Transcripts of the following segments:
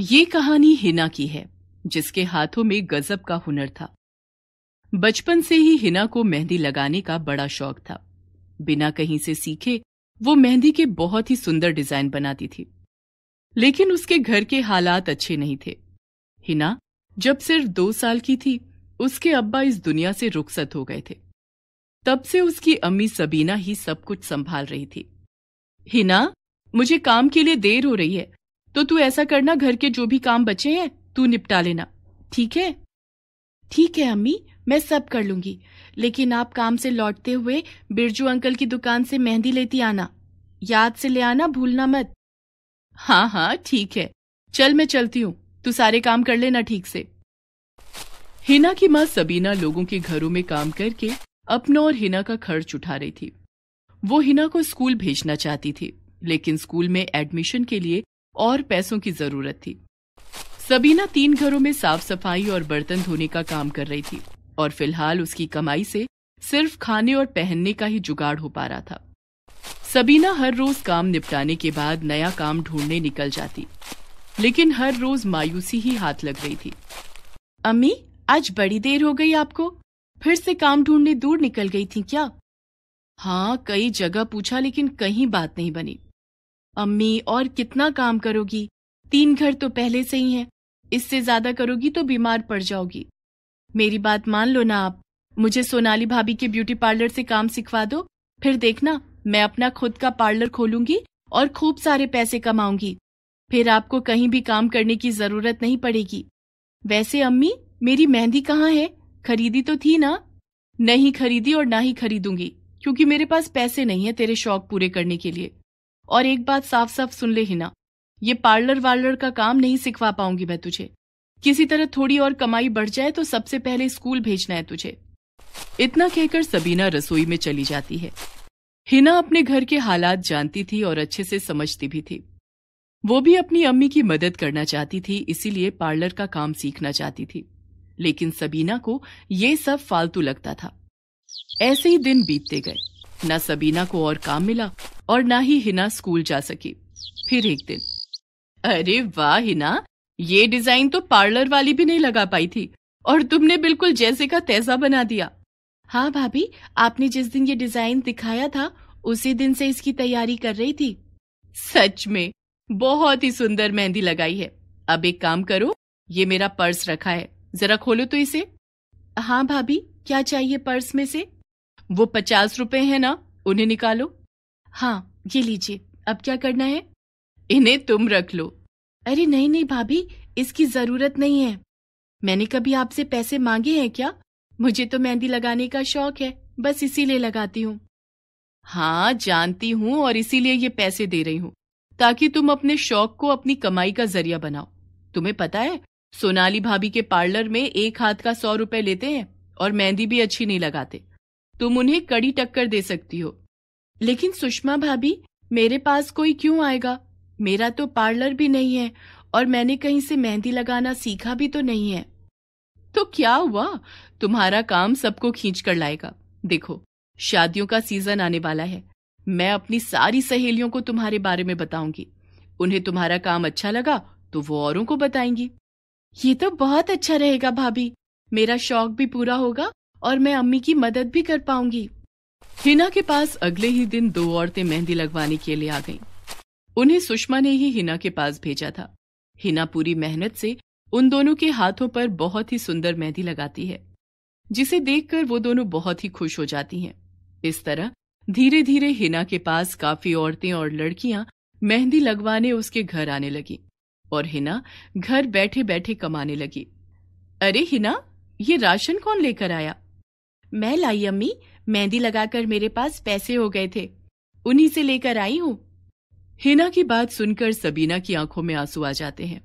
ये कहानी हिना की है जिसके हाथों में गजब का हुनर था बचपन से ही हिना को मेहंदी लगाने का बड़ा शौक था बिना कहीं से सीखे वो मेहंदी के बहुत ही सुंदर डिजाइन बनाती थी लेकिन उसके घर के हालात अच्छे नहीं थे हिना जब सिर्फ दो साल की थी उसके अब्बा इस दुनिया से रुखसत हो गए थे तब से उसकी अम्मी सबीना ही सब कुछ संभाल रही थी हिना मुझे काम के लिए देर हो रही है तो तू ऐसा करना घर के जो भी काम बचे हैं तू निपटा लेना ठीक है ठीक है अम्मी मैं सब कर लूंगी लेकिन आप काम से लौटते हुए बिरजू अंकल की दुकान से मेहंदी लेती आना याद से ले आना भूलना मत हाँ हाँ ठीक है चल मैं चलती हूँ तू सारे काम कर लेना ठीक से हिना की माँ सबीना लोगों के घरों में काम करके अपना और हिना का खर्च उठा रही थी वो हिना को स्कूल भेजना चाहती थी लेकिन स्कूल में एडमिशन के लिए और पैसों की जरूरत थी सबीना तीन घरों में साफ सफाई और बर्तन धोने का काम कर रही थी और फिलहाल उसकी कमाई से सिर्फ खाने और पहनने का ही जुगाड़ हो पा रहा था सबीना हर रोज काम निपटाने के बाद नया काम ढूंढने निकल जाती लेकिन हर रोज मायूसी ही हाथ लग रही थी अम्मी आज बड़ी देर हो गई आपको फिर से काम ढूंढने दूर निकल गई थी क्या हाँ कई जगह पूछा लेकिन कहीं बात नहीं बनी अम्मी और कितना काम करोगी तीन घर तो पहले से ही हैं इससे ज्यादा करोगी तो बीमार पड़ जाओगी मेरी बात मान लो ना आप मुझे सोनाली भाभी के ब्यूटी पार्लर से काम सिखवा दो फिर देखना मैं अपना खुद का पार्लर खोलूंगी और खूब सारे पैसे कमाऊंगी फिर आपको कहीं भी काम करने की जरूरत नहीं पड़ेगी वैसे अम्मी मेरी मेहंदी कहाँ है खरीदी तो थी ना नहीं खरीदी और ना ही खरीदूंगी क्योंकि मेरे पास पैसे नहीं है तेरे शौक पूरे करने के लिए और एक बात साफ साफ सुन ले हिना ये पार्लर वार्लर का काम नहीं सिखवा पाऊंगी मैं तुझे किसी तरह थोड़ी और कमाई बढ़ जाए तो सबसे पहले स्कूल भेजना है तुझे इतना कहकर सबीना रसोई में चली जाती है हिना अपने घर के हालात जानती थी और अच्छे से समझती भी थी वो भी अपनी अम्मी की मदद करना चाहती थी इसीलिए पार्लर का काम सीखना चाहती थी लेकिन सबीना को ये सब फालतू लगता था ऐसे ही दिन बीतते गए न सबीना को और काम मिला और ना ही हिना स्कूल जा सकी फिर एक दिन अरे वाह हिना ये डिजाइन तो पार्लर वाली भी नहीं लगा पाई थी और तुमने बिल्कुल जैसे का तैसा बना दिया हाँ भाभी आपने जिस दिन ये डिजाइन दिखाया था उसी दिन से इसकी तैयारी कर रही थी सच में बहुत ही सुंदर मेहंदी लगाई है अब एक काम करो ये मेरा पर्स रखा है जरा खोलो तो इसे हाँ भाभी क्या चाहिए पर्स में से वो पचास रुपए है ना उन्हें निकालो हाँ ये लीजिए अब क्या करना है इन्हें तुम रख लो अरे नहीं नहीं भाभी इसकी जरूरत नहीं है मैंने कभी आपसे पैसे मांगे हैं क्या मुझे तो मेहंदी लगाने का शौक है बस इसीलिए लगाती हूँ हाँ जानती हूँ और इसीलिए ये पैसे दे रही हूँ ताकि तुम अपने शौक को अपनी कमाई का जरिया बनाओ तुम्हें पता है सोनाली भाभी के पार्लर में एक हाथ का सौ रुपए लेते हैं और मेहंदी भी अच्छी नहीं लगाते तुम उन्हें कड़ी टक्कर दे सकती हो लेकिन सुषमा भाभी मेरे पास कोई क्यों आएगा मेरा तो पार्लर भी नहीं है और मैंने कहीं से मेहंदी लगाना सीखा भी तो नहीं है तो क्या हुआ तुम्हारा काम सबको खींच कर लाएगा देखो शादियों का सीजन आने वाला है मैं अपनी सारी सहेलियों को तुम्हारे बारे में बताऊंगी उन्हें तुम्हारा काम अच्छा लगा तो वो औरों को बताएंगी ये तो बहुत अच्छा रहेगा भाभी मेरा शौक भी पूरा होगा और मैं अम्मी की मदद भी कर पाऊंगी हिना के पास अगले ही दिन दो औरतें मेहंदी लगवाने के लिए आ गईं। उन्हें सुषमा ने ही हिना के पास भेजा था हिना पूरी मेहनत से उन दोनों के हाथों पर बहुत ही सुंदर मेहंदी लगाती है जिसे देखकर वो दोनों बहुत ही खुश हो जाती हैं। इस तरह धीरे धीरे हिना के पास काफी औरतें और लड़कियां मेहंदी लगवाने उसके घर आने लगी और हिना घर बैठे बैठे कमाने लगी अरे हिना ये राशन कौन लेकर आया मैं लाई अम्मी मेहंदी लगाकर मेरे पास पैसे हो गए थे उन्हीं से लेकर आई हूँ हिना की बात सुनकर सबीना की आंखों में आंसू आ जाते हैं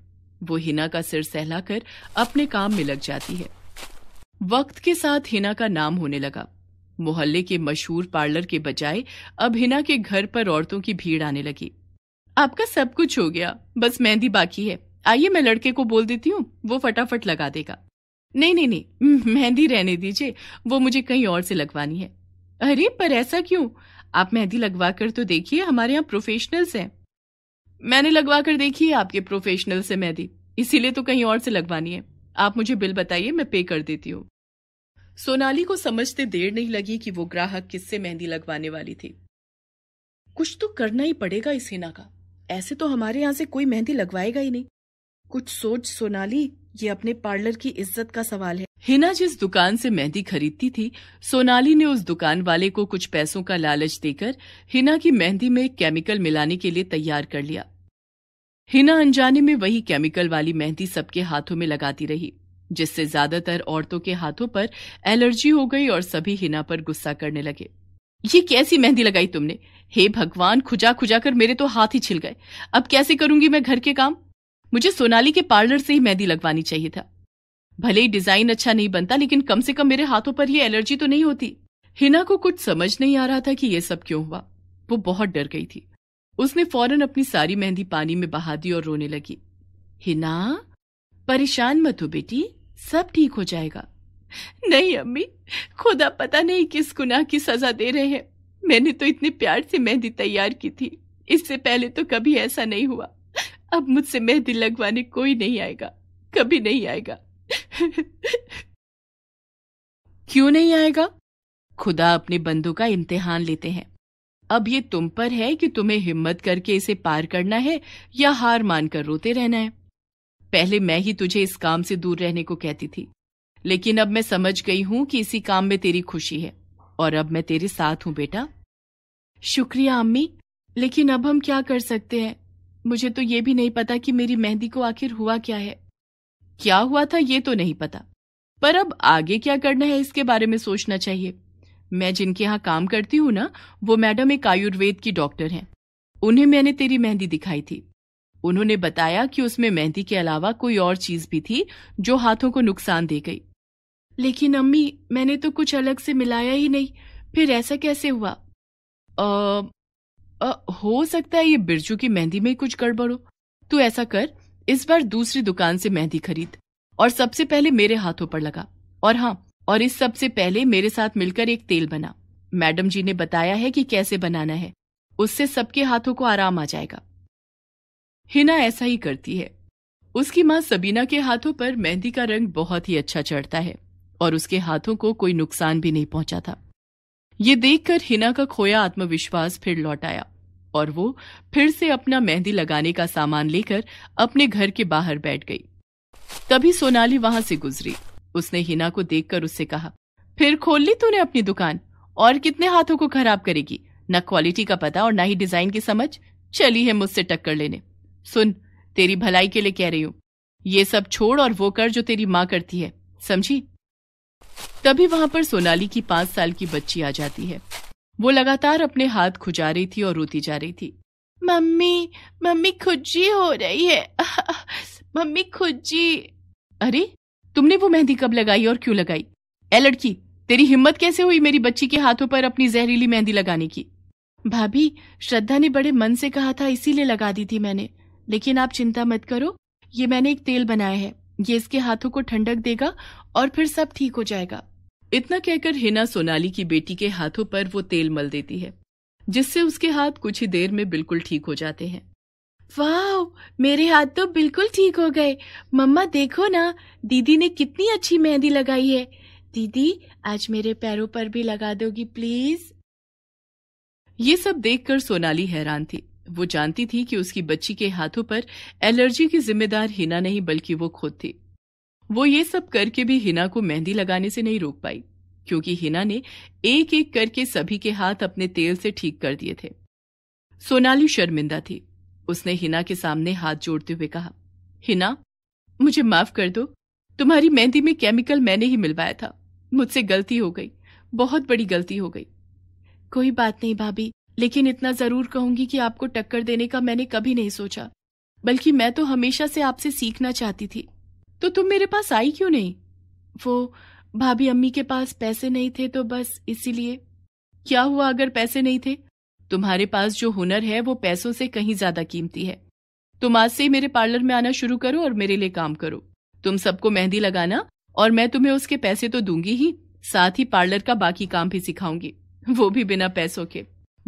वो हिना का सिर सहलाकर अपने काम में लग जाती है वक्त के साथ हिना का नाम होने लगा मोहल्ले के मशहूर पार्लर के बजाय अब हिना के घर पर औरतों की भीड़ आने लगी आपका सब कुछ हो गया बस मेहंदी बाकी है आइए मैं लड़के को बोल देती हूँ वो फटाफट लगा देगा नहीं नहीं नहीं मेहंदी रहने दीजिए वो मुझे कहीं और से लगवानी है अरे पर ऐसा क्यों आप मेहंदी लगवा कर तो देखिए हमारे यहाँ प्रोफेशनल्स हैं मैंने लगवा कर देखी है आपके प्रोफेशनल से मेहंदी इसीलिए तो कहीं और से लगवानी है आप मुझे बिल बताइए मैं पे कर देती हूँ सोनाली को समझते देर नहीं लगी कि वो ग्राहक किससे मेहंदी लगवाने वाली थी कुछ तो करना ही पड़ेगा इस हिना का ऐसे तो हमारे यहां से कोई मेहंदी लगवाएगा ही नहीं कुछ सोच सोनाली ये अपने पार्लर की इज्जत का सवाल है हिना जिस दुकान से मेहंदी खरीदती थी सोनाली ने उस दुकान वाले को कुछ पैसों का लालच देकर हिना की मेहंदी में केमिकल मिलाने के लिए तैयार कर लिया हिना अनजाने में वही केमिकल वाली मेहंदी सबके हाथों में लगाती रही जिससे ज्यादातर औरतों के हाथों पर एलर्जी हो गई और सभी हिना पर गुस्सा करने लगे ये कैसी मेहंदी लगाई तुमने हे भगवान खुजा खुजा कर मेरे तो हाथ ही छिल गए अब कैसे करूंगी मैं घर के काम मुझे सोनाली के पार्लर से ही मेहंदी लगवानी चाहिए था भले ही डिजाइन अच्छा नहीं बनता लेकिन कम से कम मेरे हाथों पर ये एलर्जी तो नहीं होती हिना को कुछ समझ नहीं आ रहा था कि यह सब क्यों हुआ वो बहुत डर गई थी उसने फौरन अपनी सारी मेहंदी पानी में बहा दी और रोने लगी हिना परेशान मत हो बेटी सब ठीक हो जाएगा नहीं अम्मी खुदा पता नहीं किस गुनाह की सजा दे रहे हैं मैंने तो इतने प्यार से मेहंदी तैयार की थी इससे पहले तो कभी ऐसा नहीं हुआ अब मुझसे मेहंदी लगवाने कोई नहीं आएगा कभी नहीं आएगा क्यों नहीं आएगा खुदा अपने बंदों का इम्तिहान लेते हैं अब ये तुम पर है कि तुम्हें हिम्मत करके इसे पार करना है या हार मानकर रोते रहना है पहले मैं ही तुझे इस काम से दूर रहने को कहती थी लेकिन अब मैं समझ गई हूं कि इसी काम में तेरी खुशी है और अब मैं तेरे साथ हूं बेटा शुक्रिया अम्मी लेकिन अब हम क्या कर सकते हैं मुझे तो ये भी नहीं पता कि मेरी मेहंदी को आखिर हुआ क्या है क्या हुआ था ये तो नहीं पता पर अब आगे क्या करना है इसके बारे में सोचना चाहिए मैं जिनके यहाँ काम करती हूँ ना वो मैडम एक आयुर्वेद की डॉक्टर हैं उन्हें मैंने तेरी मेहंदी दिखाई थी उन्होंने बताया कि उसमें मेहंदी के अलावा कोई और चीज भी थी जो हाथों को नुकसान दे गई लेकिन अम्मी मैंने तो कुछ अलग से मिलाया ही नहीं फिर ऐसा कैसे हुआ आ, हो सकता है ये बिरजू की मेहंदी में कुछ गड़बड़ हो तू ऐसा कर इस बार दूसरी दुकान से मेहंदी खरीद और सबसे पहले मेरे हाथों पर लगा और हाँ और इस सबसे पहले मेरे साथ मिलकर एक तेल बना मैडम जी ने बताया है कि कैसे बनाना है उससे सबके हाथों को आराम आ जाएगा हिना ऐसा ही करती है उसकी माँ सबीना के हाथों पर मेहंदी का रंग बहुत ही अच्छा चढ़ता है और उसके हाथों को कोई नुकसान भी नहीं पहुंचा था ये देखकर हिना का खोया आत्मविश्वास फिर लौट आया और वो फिर से अपना मेहंदी लगाने का सामान लेकर अपने घर के बाहर बैठ गई तभी सोनाली वहां से गुजरी उसने हिना को देखकर उससे कहा फिर खोल ली तूने अपनी दुकान और कितने हाथों को खराब करेगी न क्वालिटी का पता और न ही डिजाइन की समझ चली है मुझसे टक्कर लेने सुन तेरी भलाई के लिए कह रही हूँ ये सब छोड़ और वो कर जो तेरी माँ करती है समझी तभी वहां पर सोनाली की पांच साल की बच्ची आ जाती है वो लगातार अपने हाथ खुजा रही थी और रोती जा रही थी मम्मी मम्मी खुजी हो रही है मम्मी खुजी अरे तुमने वो मेहंदी कब लगाई और क्यों लगाई ए लड़की तेरी हिम्मत कैसे हुई मेरी बच्ची के हाथों पर अपनी जहरीली मेहंदी लगाने की भाभी श्रद्धा ने बड़े मन से कहा था इसीलिए लगा दी थी मैंने लेकिन आप चिंता मत करो ये मैंने एक तेल बनाया है ये इसके हाथों को ठंडक देगा और फिर सब ठीक हो जाएगा इतना कहकर हिना सोनाली की बेटी के हाथों पर वो तेल मल देती है जिससे उसके हाथ कुछ ही देर में बिल्कुल ठीक हो जाते हैं वाह मेरे हाथ तो बिल्कुल ठीक हो गए मम्मा देखो ना दीदी ने कितनी अच्छी मेहंदी लगाई है दीदी आज मेरे पैरों पर भी लगा दोगी प्लीज ये सब देखकर सोनाली हैरान थी वो जानती थी कि उसकी बच्ची के हाथों पर एलर्जी की जिम्मेदार हिना नहीं बल्कि वो खुद थी वो ये सब करके भी हिना को मेहंदी लगाने से नहीं रोक पाई क्योंकि हिना ने एक एक करके सभी के हाथ अपने तेल से ठीक कर दिए थे सोनाली शर्मिंदा थी उसने हिना के सामने हाथ जोड़ते हुए कहा हिना मुझे माफ कर दो तुम्हारी मेहंदी में केमिकल मैंने ही मिलवाया था मुझसे गलती हो गई बहुत बड़ी गलती हो गई कोई बात नहीं भाभी लेकिन इतना जरूर कहूंगी कि आपको टक्कर देने का मैंने कभी नहीं सोचा बल्कि मैं तो हमेशा से आपसे सीखना चाहती थी तो तुम मेरे पास आई क्यों नहीं वो भाभी अम्मी के पास पैसे नहीं थे तो बस इसीलिए क्या हुआ अगर पैसे नहीं थे तुम्हारे पास जो हुनर है वो पैसों से कहीं ज्यादा कीमती है तुम आज से ही मेरे पार्लर में आना शुरू करो और मेरे लिए काम करो तुम सबको मेहंदी लगाना और मैं तुम्हें उसके पैसे तो दूंगी ही साथ ही पार्लर का बाकी काम भी सिखाऊंगी वो भी बिना पैसों के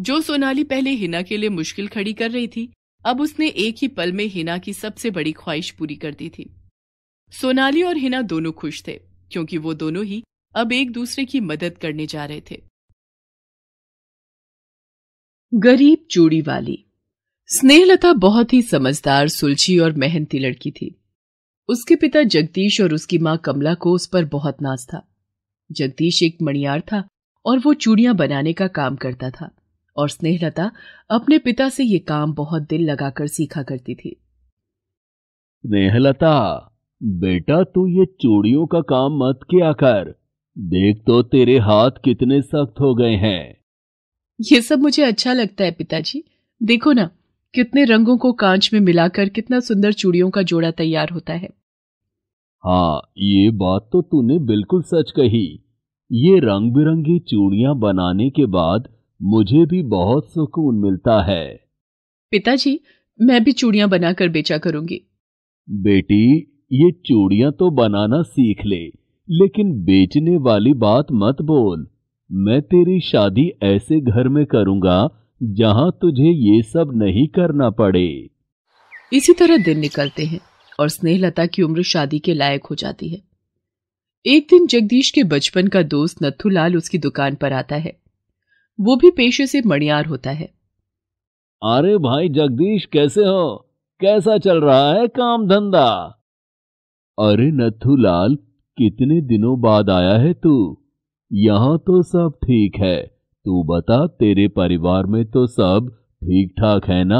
जो सोनाली पहले हिना के लिए मुश्किल खड़ी कर रही थी अब उसने एक ही पल में हिना की सबसे बड़ी ख्वाहिश पूरी कर दी थी सोनाली और हिना दोनों खुश थे क्योंकि वो दोनों ही अब एक दूसरे की मदद करने जा रहे थे गरीब चूड़ी वाली स्नेहलता बहुत ही समझदार सुलझी और मेहनती लड़की थी उसके पिता जगदीश और उसकी माँ कमला को उस पर बहुत नाज था जगदीश एक मणियार था और वो चूड़ियां बनाने का काम करता था और स्नेहलता अपने पिता से ये काम बहुत दिल लगाकर सीखा करती थी स्नेहलता बेटा तू ये चूड़ियों का काम मत किया कर देख तो तेरे हाथ कितने सख्त हो गए हैं ये सब मुझे अच्छा लगता है पिताजी देखो ना कितने रंगों को कांच में मिलाकर कितना सुंदर चूड़ियों का जोड़ा तैयार होता है हाँ ये बात तो तूने बिल्कुल सच कही ये रंग बिरंगी चूड़ियां बनाने के बाद मुझे भी बहुत सुकून मिलता है पिताजी मैं भी चूड़ियां बनाकर बेचा करूंगी बेटी ये चूड़ियां तो बनाना सीख ले लेकिन बेचने वाली बात मत बोल मैं तेरी शादी ऐसे घर में करूंगा जहां तुझे ये सब नहीं करना पड़े इसी तरह दिन निकलते हैं और स्नेहलता की उम्र शादी के लायक हो जाती है एक दिन जगदीश के बचपन का दोस्त नथुलाल उसकी दुकान पर आता है वो भी पेशे से मणियार होता है अरे भाई जगदीश कैसे हो कैसा चल रहा है काम धंधा अरे नथू लाल कितने दिनों बाद आया है तू यहाँ तो सब ठीक है तू बता तेरे परिवार में तो सब ठीक ठाक है ना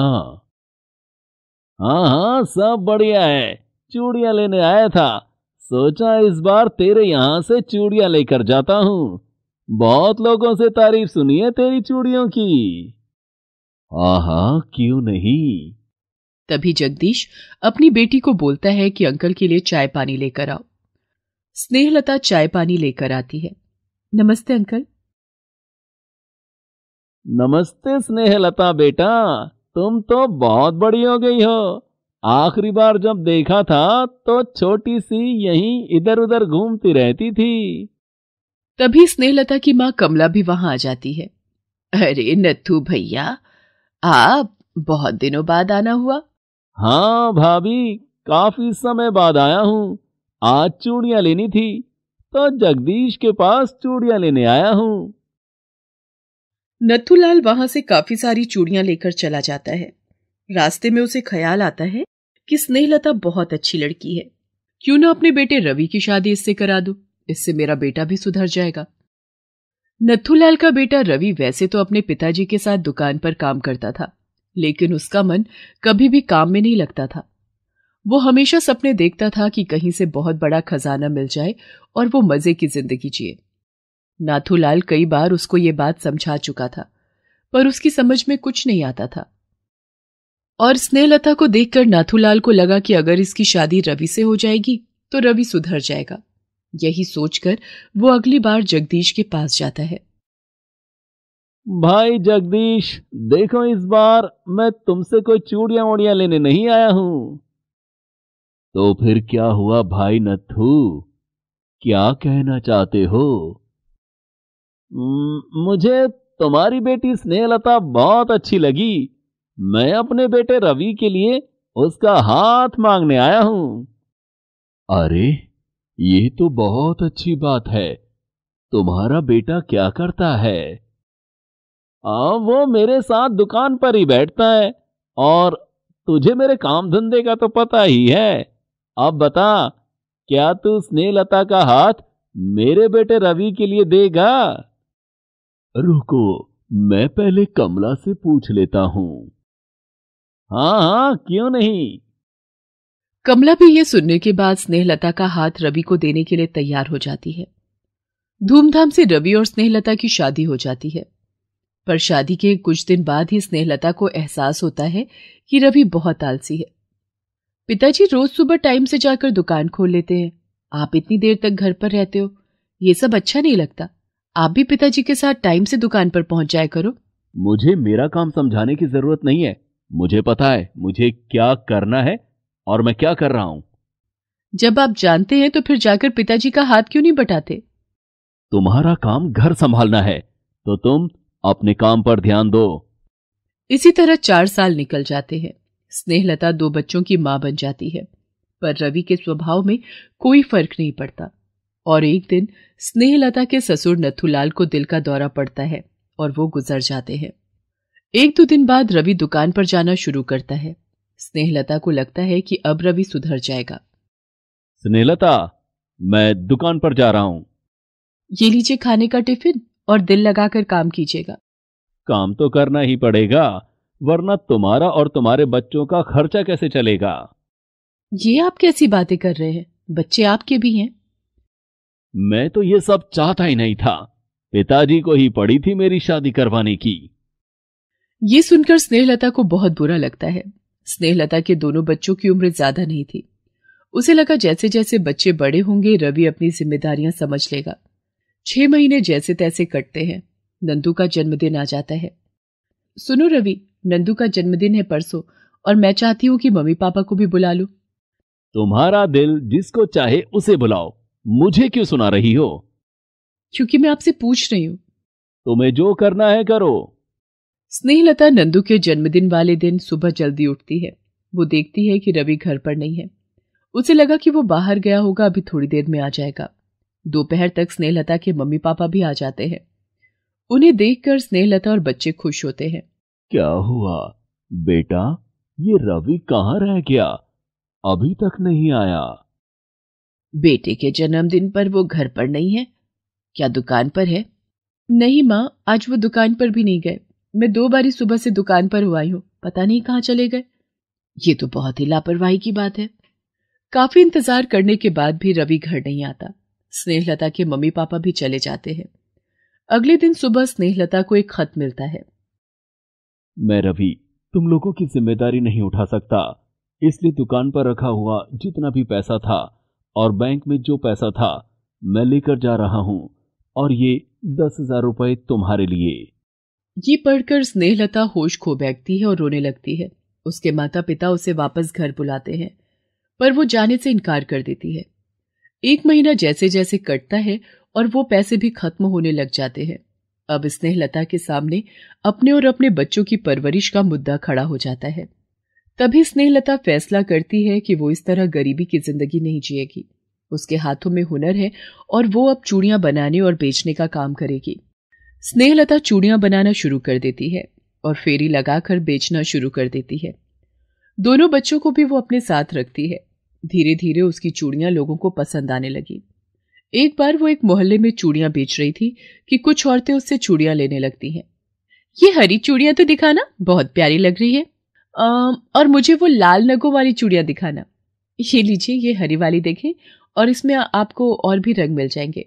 हाँ हाँ सब बढ़िया है चूड़िया लेने आया था सोचा इस बार तेरे यहाँ से चूड़िया लेकर जाता हूँ बहुत लोगों से तारीफ सुनी है तेरी चूड़ियों की आहा क्यों नहीं तभी जगदीश अपनी बेटी को बोलता है कि अंकल के लिए चाय पानी लेकर आओ स्नेहलता चाय पानी लेकर आती है नमस्ते अंकल नमस्ते स्नेहलता बेटा तुम तो बहुत बड़ी हो गई हो आखिरी बार जब देखा था तो छोटी सी यहीं इधर उधर घूमती रहती थी तभी स्नेहलता की माँ कमला भी वहां आ जाती है अरे नथु भैया आप बहुत दिनों बाद आना हुआ हाँ भाभी काफी समय बाद आया हूँ आज चूड़ियां लेनी थी तो जगदीश के पास चूड़ियां लेने आया हूँ नथुलाल वहां से काफी सारी चूड़ियां लेकर चला जाता है रास्ते में उसे ख्याल आता है कि स्नेहलता बहुत अच्छी लड़की है क्यों ना अपने बेटे रवि की शादी इससे करा दो इससे मेरा बेटा भी सुधर जाएगा नथुलाल का बेटा रवि वैसे तो अपने पिताजी के साथ दुकान पर काम करता था लेकिन उसका मन कभी भी काम में नहीं लगता था वो हमेशा सपने देखता था कि कहीं से बहुत बड़ा खजाना मिल जाए और वो मजे की जिंदगी जिए नाथूलाल कई बार उसको ये बात समझा चुका था पर उसकी समझ में कुछ नहीं आता था और स्नेहलता को देखकर नाथूलाल को लगा कि अगर इसकी शादी रवि से हो जाएगी तो रवि सुधर जाएगा यही सोचकर वो अगली बार जगदीश के पास जाता है भाई जगदीश देखो इस बार मैं तुमसे कोई चूड़िया उड़िया लेने नहीं आया हूं तो फिर क्या हुआ भाई नथू क्या कहना चाहते हो मुझे तुम्हारी बेटी स्नेहलता बहुत अच्छी लगी मैं अपने बेटे रवि के लिए उसका हाथ मांगने आया हूं अरे ये तो बहुत अच्छी बात है तुम्हारा बेटा क्या करता है हाँ, वो मेरे साथ दुकान पर ही बैठता है और तुझे मेरे काम धंधे का तो पता ही है अब बता क्या तू स्नेहलता का हाथ मेरे बेटे रवि के लिए देगा रुको मैं पहले कमला से पूछ लेता हूं हाँ हाँ क्यों नहीं कमला भी ये सुनने के बाद स्नेहलता का हाथ रवि को देने के लिए तैयार हो जाती है धूमधाम से रवि और स्नेहलता की शादी हो जाती है पर शादी के कुछ दिन बाद ही स्नेहलता को एहसास होता है कि रवि बहुत आलसी है पिताजी रोज सुबह टाइम से जाकर दुकान खोल लेते हैं आप इतनी देर तक घर पर रहते हो ये सब अच्छा नहीं लगता आप भी पिताजी के साथ टाइम से दुकान पर पहुंच जाया करो मुझे मेरा काम समझाने की जरूरत नहीं है मुझे पता है मुझे क्या करना है और मैं क्या कर रहा हूँ जब आप जानते हैं तो फिर जाकर पिताजी का हाथ क्यों नहीं बटाते तुम्हारा काम घर संभालना है तो तुम अपने काम पर ध्यान दो इसी तरह चार साल निकल जाते हैं स्नेहलता दो बच्चों की मां बन जाती है पर रवि के स्वभाव में कोई फर्क नहीं पड़ता और एक दिन स्नेहलता के ससुर नथुलाल को दिल का दौरा पड़ता है और वो गुजर जाते हैं एक दो दिन बाद रवि दुकान पर जाना शुरू करता है स्नेहलता को लगता है कि अब रवि सुधर जाएगा स्नेहलता मैं दुकान पर जा रहा हूँ ये लीजिए खाने का टिफिन और दिल लगाकर काम कीजिएगा काम तो करना ही पड़ेगा वरना तुम्हारा और तुम्हारे बच्चों का खर्चा कैसे चलेगा ये आप कैसी बातें कर रहे हैं बच्चे आपके भी हैं मैं तो ये सब चाहता ही नहीं था पिताजी को ही पड़ी थी मेरी शादी करवाने की ये सुनकर स्नेहलता को बहुत बुरा लगता है स्नेहलता के दोनों बच्चों की उम्र ज्यादा नहीं थी उसे लगा जैसे जैसे बच्चे बड़े होंगे रवि अपनी जिम्मेदारियां समझ लेगा छह महीने जैसे तैसे कटते हैं नंदू का जन्मदिन आ जाता है सुनो रवि नंदू का जन्मदिन है परसों और मैं चाहती हूँ कि मम्मी पापा को भी बुला लो तुम्हारा दिल जिसको चाहे उसे बुलाओ मुझे क्यों सुना रही हो क्योंकि मैं आपसे पूछ रही हूँ तुम्हें जो करना है करो स्नेहलता नंदू के जन्मदिन वाले दिन सुबह जल्दी उठती है वो देखती है कि रवि घर पर नहीं है उसे लगा कि वो बाहर गया होगा अभी थोड़ी देर में आ जाएगा दोपहर तक स्नेहलता के मम्मी पापा भी आ जाते हैं उन्हें देखकर स्नेहलता और बच्चे खुश होते हैं क्या हुआ बेटा ये रवि कहाँ रह गया अभी तक नहीं आया बेटे के जन्मदिन पर वो घर पर नहीं है क्या दुकान पर है नहीं माँ आज वो दुकान पर भी नहीं गए मैं दो बारी सुबह से दुकान पर हुआ हूँ पता नहीं कहाँ चले गए ये तो बहुत ही लापरवाही की बात है काफी इंतजार करने के बाद भी रवि घर नहीं आता स्नेहलता के मम्मी पापा भी चले जाते हैं अगले दिन सुबह स्नेहलता को एक खत मिलता है मैं रवि तुम लोगों की जिम्मेदारी नहीं उठा सकता इसलिए दुकान पर रखा हुआ जितना भी पैसा था और बैंक में जो पैसा था मैं लेकर जा रहा हूँ और ये दस हजार रुपए तुम्हारे लिए ये पढ़कर स्नेहलता होश खो बैठती है और रोने लगती है उसके माता पिता उसे वापस घर बुलाते हैं पर वो जाने से इनकार कर देती है एक महीना जैसे जैसे कटता है और वो पैसे भी खत्म होने लग जाते हैं अब स्नेहलता के सामने अपने और अपने बच्चों की परवरिश का मुद्दा खड़ा हो जाता है तभी स्नेहलता फैसला करती है कि वो इस तरह गरीबी की जिंदगी नहीं जिएगी उसके हाथों में हुनर है और वो अब चूड़ियां बनाने और बेचने का काम करेगी स्नेहलता चूड़ियां बनाना शुरू कर देती है और फेरी लगाकर बेचना शुरू कर देती है दोनों बच्चों को भी वो अपने साथ रखती है धीरे धीरे उसकी चूड़ियां लोगों को पसंद आने लगी एक बार वो एक मोहल्ले में चूड़ियां बेच रही थी कि कुछ औरतें उससे चूड़ियां लेने लगती हैं ये हरी चूड़ियां तो दिखाना बहुत प्यारी लग रही है आ, और मुझे वो लाल नगों वाली चूड़ियां दिखाना ये लीजिए ये हरी वाली देखें और इसमें आपको और भी रंग मिल जाएंगे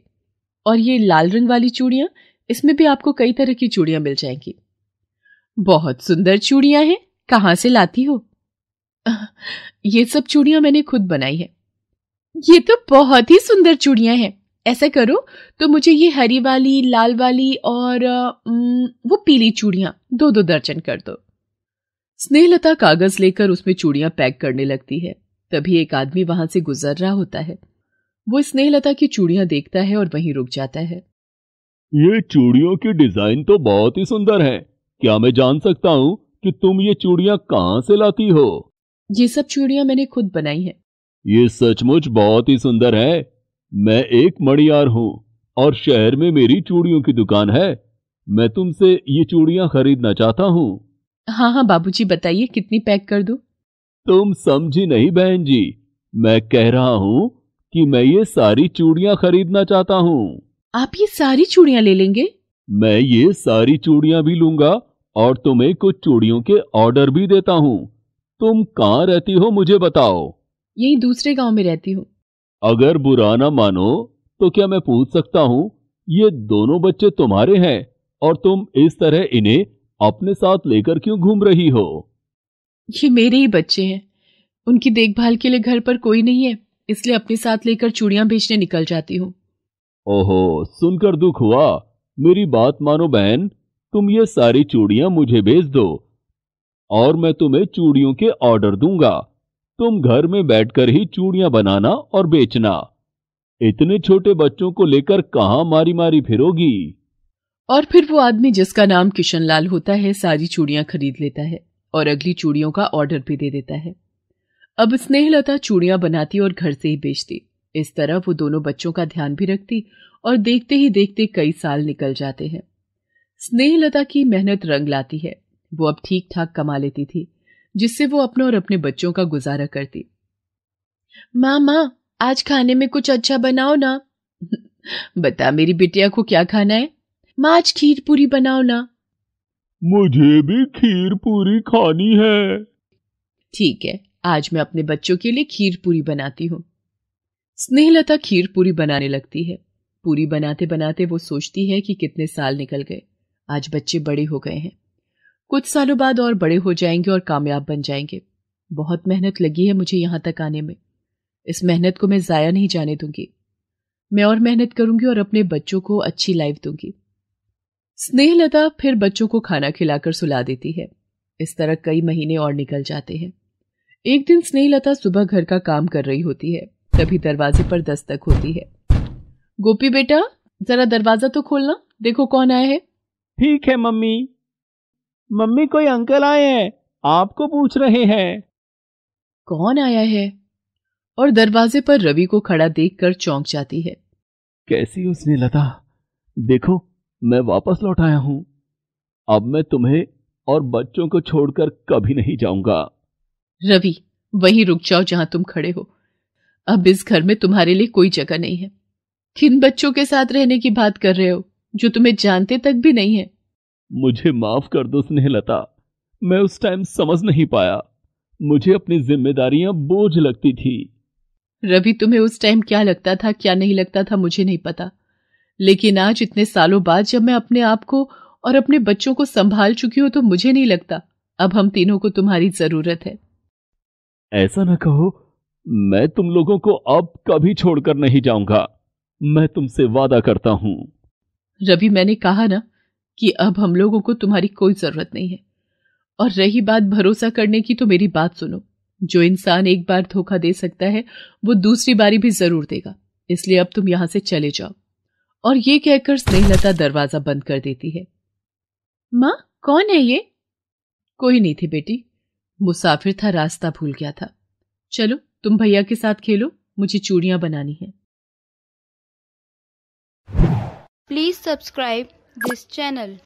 और ये लाल रंग वाली चूड़ियां इसमें भी आपको कई तरह की चूड़ियां मिल जाएंगी बहुत सुंदर चूड़ियां हैं कहाँ से लाती हो ये सब चूड़ियां मैंने खुद बनाई है ये तो बहुत ही सुंदर चूड़ियां हैं ऐसा करो तो मुझे ये हरी वाली लाल वाली और वो पीली चूड़ियां दो दो दर्जन कर दो स्नेहलता कागज लेकर उसमें चूड़ियां पैक करने लगती है तभी एक आदमी वहां से गुजर रहा होता है वो स्नेहलता की चूड़ियां देखता है और वहीं रुक जाता है ये चूड़ियों की डिजाइन तो बहुत ही सुंदर है क्या मैं जान सकता हूँ कि तुम ये चूड़ियां कहाँ से लाती हो ये सब चूड़ियां मैंने खुद बनाई हैं। ये सचमुच बहुत ही सुंदर है मैं एक मणियार हूँ और शहर में मेरी चूड़ियों की दुकान है मैं तुमसे ये चूड़ियां खरीदना चाहता हूँ हाँ हाँ बाबूजी बताइए कितनी पैक कर दो तुम समझी नहीं बहन जी मैं कह रहा हूँ कि मैं ये सारी चूड़ियां खरीदना चाहता हूँ आप ये सारी चूड़ियां ले लेंगे मैं ये सारी चूड़ियां भी लूंगा और तुम्हें कुछ चूड़ियों के ऑर्डर भी देता हूँ तुम कहाँ रहती हो मुझे बताओ यही दूसरे गांव में रहती हूँ अगर बुरा ना मानो तो क्या मैं पूछ सकता हूँ ये दोनों बच्चे तुम्हारे हैं और तुम इस तरह इन्हें अपने साथ लेकर क्यों घूम रही हो ये मेरे ही बच्चे हैं उनकी देखभाल के लिए घर पर कोई नहीं है इसलिए अपने साथ लेकर चूड़ियां बेचने निकल जाती हूँ ओहो सुनकर दुख हुआ मेरी बात मानो बहन तुम ये सारी चूड़ियां मुझे बेच दो और मैं तुम्हें चूड़ियों के ऑर्डर दूंगा तुम घर में बैठकर ही चूड़ियां बनाना और बेचना इतने छोटे बच्चों को लेकर कहा मारी मारी फिरोगी और फिर वो आदमी जिसका नाम किशनलाल होता है सारी चूड़ियां खरीद लेता है और अगली चूड़ियों का ऑर्डर भी दे देता है अब स्नेहलता चूड़ियां बनाती और घर से ही बेचती इस तरह वो दोनों बच्चों का ध्यान भी रखती और देखते ही देखते कई साल निकल जाते हैं स्नेहलता की मेहनत रंग लाती है वो अब ठीक ठाक कमा लेती थी जिससे वो अपने और अपने बच्चों का गुजारा करती माँ माँ आज खाने में कुछ अच्छा बनाओ ना बता मेरी बिटिया को क्या खाना है माँ आज खीर पूरी बनाओ ना मुझे भी खीर पूरी खानी है ठीक है आज मैं अपने बच्चों के लिए खीर पूरी बनाती हूँ स्नेहलता खीर पूरी बनाने लगती है पूरी बनाते बनाते वो सोचती है कि कितने साल निकल गए आज बच्चे बड़े हो गए हैं कुछ सालों बाद और बड़े हो जाएंगे और कामयाब बन जाएंगे बहुत मेहनत लगी है मुझे यहां तक आने में इस मेहनत को मैं ज़ाया नहीं जाने दूंगी मैं और मेहनत करूंगी और अपने बच्चों को अच्छी लाइफ दूंगी स्नेहलता फिर बच्चों को खाना खिलाकर सुला देती है इस तरह कई महीने और निकल जाते हैं एक दिन स्नेहलता सुबह घर का काम कर रही होती है तभी दरवाजे पर दस्तक होती है गोपी बेटा जरा दरवाजा तो खोलना देखो कौन आया है ठीक है मम्मी मम्मी कोई अंकल आए हैं आपको पूछ रहे हैं कौन आया है और दरवाजे पर रवि को खड़ा देखकर चौंक जाती है कैसी उसने लता देखो मैं वापस लौट आया हूं अब मैं तुम्हें और बच्चों को छोड़कर कभी नहीं जाऊंगा रवि वहीं रुक जाओ जहां तुम खड़े हो अब इस घर में तुम्हारे लिए कोई जगह नहीं है किन बच्चों के साथ रहने की बात कर रहे हो जो तुम्हें जानते तक भी नहीं है मुझे माफ कर दो स्नेहलता मैं उस टाइम समझ नहीं पाया मुझे अपनी जिम्मेदारियां बोझ लगती थी रवि तुम्हें उस टाइम क्या लगता था क्या नहीं लगता था मुझे नहीं पता लेकिन आज इतने सालों बाद जब मैं अपने आप को और अपने बच्चों को संभाल चुकी हूं तो मुझे नहीं लगता अब हम तीनों को तुम्हारी जरूरत है ऐसा ना कहो मैं तुम लोगों को अब कभी छोड़कर नहीं जाऊंगा मैं तुमसे वादा करता हूं रवि मैंने कहा ना कि अब हम लोगों को तुम्हारी कोई जरूरत नहीं है और रही बात भरोसा करने की तो मेरी बात सुनो जो इंसान एक बार धोखा दे सकता है वो दूसरी बारी भी जरूर देगा इसलिए अब तुम यहां से चले जाओ और ये कहकर स्नेहलता दरवाजा बंद कर देती है माँ कौन है ये कोई नहीं थी बेटी मुसाफिर था रास्ता भूल गया था चलो तुम भैया के साथ खेलो मुझे चूड़ियां बनानी है प्लीज सब्सक्राइब this channel